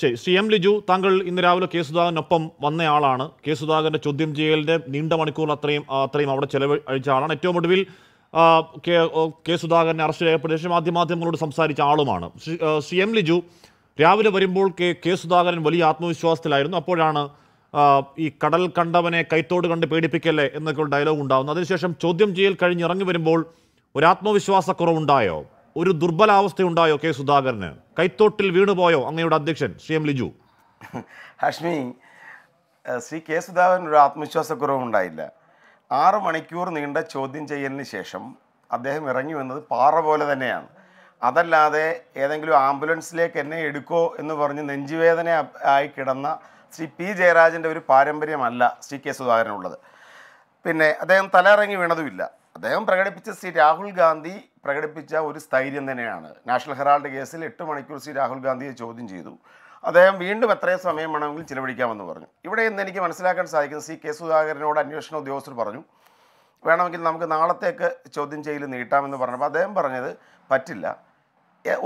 ശരി C M Liju താങ്കൾ ഇന്ന് രാവിലെ കെ സുധാകരനൊപ്പം വന്നയാളാണ് കെ സുധാകരൻ്റെ ചോദ്യം ചെയ്യലിൻ്റെ നീണ്ട മണിക്കൂർ അത്രയും അത്രയും അവിടെ അഴിച്ച ആളാണ് ഏറ്റവും ഒടുവിൽ കെ സുധാകരനെ അറസ്റ്റ് ചെയ്യപ്പെട്ട ശേഷം മാധ്യമാധ്യമങ്ങളോട് സംസാരിച്ച ആളുമാണ് സി എം ലിജു രാവിലെ വരുമ്പോൾ കെ കെ സുധാകരൻ വലിയ ആത്മവിശ്വാസത്തിലായിരുന്നു അപ്പോഴാണ് ഈ കടൽ കണ്ടവനെ കൈത്തോട് കണ്ട് പേടിപ്പിക്കല്ലേ എന്നൊക്കെയുള്ള ഡയലോഗ് ഉണ്ടാകുന്നു അതിനുശേഷം ചോദ്യം ചെയ്യൽ കഴിഞ്ഞ് ഇറങ്ങി വരുമ്പോൾ ഒരാത്മവിശ്വാസക്കുറവുണ്ടായോ ഒരു ദുർബലാവസ്ഥയുണ്ടായോ കെ സുധാകരന് കൈത്തോട്ടിൽ വീണുപോയോ അങ്ങയുടെ അധ്യക്ഷൻ ശ്രീ എം ലിജു ഹഷ്മി ശ്രീ കെ സുധാകരൻ ഒരു ആത്മവിശ്വാസക്കുറവുണ്ടായില്ല ആറ് മണിക്കൂർ നീണ്ട ചോദ്യം ചെയ്യലിന് ശേഷം അദ്ദേഹം ഇറങ്ങി വന്നത് പാറ പോലെ തന്നെയാണ് അതല്ലാതെ ഏതെങ്കിലും ആംബുലൻസിലേക്ക് എന്നെ എടുക്കോ എന്ന് പറഞ്ഞ് നെഞ്ചുവേദന ആയി കിടന്ന ശ്രീ പി ജയരാജൻ്റെ ഒരു പാരമ്പര്യമല്ല ശ്രീ കെ സുധാകരനുള്ളത് പിന്നെ അദ്ദേഹം തലയിറങ്ങി വീണതുമില്ല അദ്ദേഹം പ്രകടിപ്പിച്ച ശ്രീ രാഹുൽ ഗാന്ധി പ്രകടിപ്പിച്ച ഒരു സ്ഥൈര്യം തന്നെയാണ് നാഷണൽ ഹെറാൾഡ് കേസിൽ എട്ട് മണിക്കൂർ സി രാഹുൽ ഗാന്ധിയെ ചോദ്യം ചെയ്തു അദ്ദേഹം വീണ്ടും എത്രയും സമയം വേണമെങ്കിൽ ചിലവഴിക്കാമെന്ന് പറഞ്ഞു ഇവിടെ ഇന്ന് എനിക്ക് മനസ്സിലാക്കാൻ സാധിക്കുന്നത് സി കെ സുധാകരനോട് അന്വേഷണ ഉദ്യോഗസ്ഥർ പറഞ്ഞു വേണമെങ്കിൽ നമുക്ക് നാളത്തേക്ക് ചോദ്യം ചെയ്യൽ നീട്ടാമെന്ന് പറഞ്ഞപ്പോൾ അദ്ദേഹം പറഞ്ഞത് പറ്റില്ല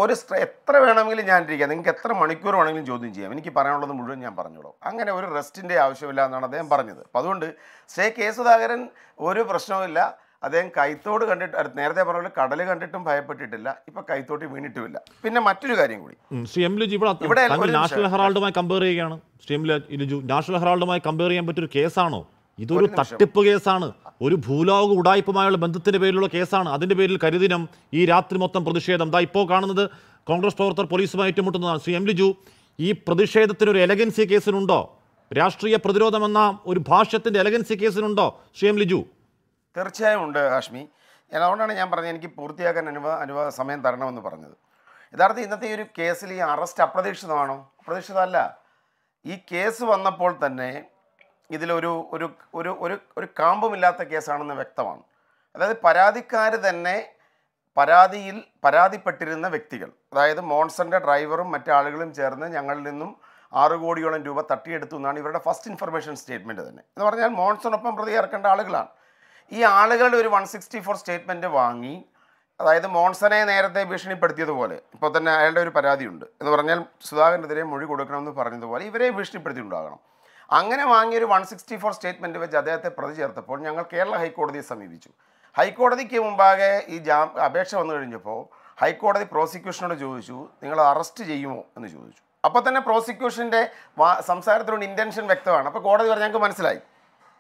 ഒരു എത്ര വേണമെങ്കിലും ഞാൻ ഇരിക്കാം നിങ്ങൾക്ക് എത്ര മണിക്കൂർ വേണമെങ്കിലും ചോദ്യം ചെയ്യാം എനിക്ക് പറയാനുള്ളത് മുഴുവൻ ഞാൻ പറഞ്ഞോളൂ അങ്ങനെ ഒരു റെസ്റ്റിൻ്റെ ആവശ്യമില്ല എന്നാണ് അദ്ദേഹം പറഞ്ഞത് അപ്പോൾ അതുകൊണ്ട് ശ്രീ കെ സുധാകരൻ ഒരു പ്രശ്നവുമില്ല അദ്ദേഹം കൈത്തോട് കണ്ടിട്ട് നേരത്തെ പറഞ്ഞ പോലെ കടല് കണ്ടിട്ടും ഭയപ്പെട്ടിട്ടില്ല ഇപ്പൊ കൈത്തോട്ടി വീണിട്ടുമില്ല പിന്നെ മറ്റൊരു കാര്യം കൂടി ശ്രീ എം ലുജി ഇവിടെ നാഷണൽ ഹെറാൾഡുമായി കമ്പയർ ചെയ്യുകയാണ് ശ്രീ എം ലുജു നാഷണൽ ഹെറാൾഡുമായി കമ്പയർ ചെയ്യാൻ പറ്റിയൊരു കേസാണോ ഇതൊരു തട്ടിപ്പ് കേസാണ് ഒരു ഭൂലോക ഉടായ്പുമായുള്ള ബന്ധത്തിന്റെ പേരിലുള്ള കേസാണ് അതിന്റെ പേരിൽ കരുതിനം ഈ രാത്രി മൊത്തം പ്രതിഷേധം ദാ ഇപ്പോൾ കാണുന്നത് കോൺഗ്രസ് പ്രവർത്തകർ പോലീസുമായി ഏറ്റുമുട്ടുന്നതാണ് ശ്രീ എം ലിജു ഈ പ്രതിഷേധത്തിന് ഒരു എലഗൻസി കേസിനുണ്ടോ രാഷ്ട്രീയ പ്രതിരോധമെന്ന ഒരു ഭാഷത്തിന്റെ എലഗൻസി കേസിനുണ്ടോ ശ്രീ എം ലിജു തീർച്ചയായും ഉണ്ട് ഹാഷ്മി അതുകൊണ്ടാണ് ഞാൻ പറഞ്ഞത് എനിക്ക് പൂർത്തിയാക്കാൻ അനുവാ അനുവാദ സമയം തരണമെന്ന് പറഞ്ഞത് യഥാർത്ഥം ഇന്നത്തെ ഈ ഒരു കേസിൽ ഈ അറസ്റ്റ് അപ്രതീക്ഷിതമാണോ അപ്രതീക്ഷിതമല്ല ഈ കേസ് വന്നപ്പോൾ തന്നെ ഇതിലൊരു ഒരു ഒരു ഒരു ഒരു കാമ്പുമില്ലാത്ത കേസാണെന്ന് വ്യക്തമാണ് അതായത് പരാതിക്കാർ തന്നെ പരാതിയിൽ പരാതിപ്പെട്ടിരുന്ന വ്യക്തികൾ അതായത് മോൺസൻ്റെ ഡ്രൈവറും മറ്റാളുകളും ചേർന്ന് ഞങ്ങളിൽ നിന്നും ആറ് കോടിയോളം രൂപ തട്ടിയെടുത്തു എന്നാണ് ഇവരുടെ ഫസ്റ്റ് ഇൻഫർമേഷൻ സ്റ്റേറ്റ്മെൻറ്റ് തന്നെ എന്ന് പറഞ്ഞാൽ മോൺസണൊപ്പം പ്രതി ഇറക്കേണ്ട ആളുകളാണ് ഈ ആളുകളുടെ ഒരു വൺ സിക്സ്റ്റി ഫോർ സ്റ്റേറ്റ്മെൻറ്റ് വാങ്ങി അതായത് മോൺസനെ നേരത്തെ ഭീഷണിപ്പെടുത്തിയതുപോലെ ഇപ്പോൾ തന്നെ അയാളുടെ ഒരു പരാതിയുണ്ട് എന്ന് പറഞ്ഞാൽ സുധാകരനെതിരെ മൊഴി കൊടുക്കണമെന്ന് പറഞ്ഞതുപോലെ ഇവരെ ഭീഷണിപ്പെടുത്തിയിട്ടുണ്ടാകണം അങ്ങനെ ഒരു വൺ സിക്സ്റ്റി ഫോർ സ്റ്റേറ്റ്മെൻറ്റ് വെച്ച് അദ്ദേഹത്തെ പ്രതി ചേർത്തപ്പോൾ ഞങ്ങൾ കേരള ഹൈക്കോടതിയെ സമീപിച്ചു ഹൈക്കോടതിക്ക് മുമ്പാകെ ഈ ജാ അപേക്ഷ വന്നു കഴിഞ്ഞപ്പോൾ ഹൈക്കോടതി പ്രോസിക്യൂഷനോട് ചോദിച്ചു നിങ്ങൾ അറസ്റ്റ് ചെയ്യുമോ എന്ന് ചോദിച്ചു അപ്പോൾ തന്നെ പ്രോസിക്യൂഷൻ്റെ സംസാരത്തിലൂടെ ഇൻറ്റൻഷൻ വ്യക്തമാണ് അപ്പോൾ കോടതി പറഞ്ഞു ഞങ്ങൾക്ക് മനസ്സിലായി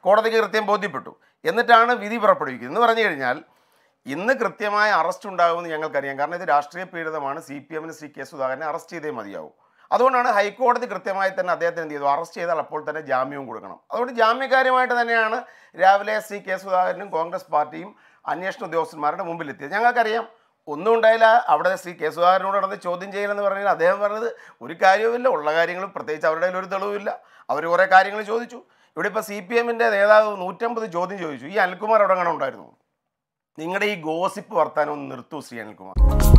കോടതിക്ക് കൃത്യം ബോധ്യപ്പെട്ടു എന്നിട്ടാണ് വിധി പുറപ്പെടുവിക്കുന്നത് എന്ന് പറഞ്ഞു കഴിഞ്ഞാൽ ഇന്ന് കൃത്യമായ അറസ്റ്റ് ഉണ്ടാകുമെന്ന് ഞങ്ങൾക്കറിയാം കാരണം ഇത് രാഷ്ട്രീയ പീഡിതമാണ് സി പി എമ്മിന് ശ്രീ കെ സുധാകരനെ അറസ്റ്റ് ചെയ്തേ മതിയാവും അതുകൊണ്ടാണ് ഹൈക്കോടതി കൃത്യമായി തന്നെ അദ്ദേഹത്തിന് എന്ത് ചെയ്തു അറസ്റ്റ് ചെയ്താൽ അപ്പോൾ തന്നെ ജാമ്യവും കൊടുക്കണം അതുകൊണ്ട് ജാമ്യകാര്യമായിട്ട് തന്നെയാണ് രാവിലെ ശ്രീ കെ സുധാകരനും കോൺഗ്രസ് പാർട്ടിയും അന്വേഷണ ഉദ്യോഗസ്ഥന്മാരുടെ മുമ്പിലെത്തിയത് ഞങ്ങൾക്കറിയാം ഒന്നും ഉണ്ടായില്ല അവിടെ ശ്രീ കെ സുധാകരനോട് നടന്ന് ചോദ്യം ചെയ്യലെന്ന് പറഞ്ഞാൽ അദ്ദേഹം പറഞ്ഞത് ഒരു കാര്യവുമില്ല ഉള്ള കാര്യങ്ങളും പ്രത്യേകിച്ച് അവരുടെ ഒരു തെളിവില്ല അവർ കുറേ കാര്യങ്ങൾ ചോദിച്ചു ഇവിടെ ഇപ്പോൾ സി പി എമ്മിൻ്റെ നേതാവ് നൂറ്റമ്പത് ചോദ്യം ചോദിച്ചു ഈ അനിൽകുമാർ അവിടെ അങ്ങനെ ഉണ്ടായിരുന്നു നിങ്ങളുടെ ഈ ഗോസിപ്പ് വർത്താനം ഒന്ന് നിർത്തൂ ശ്രീ അനിൽകുമാർ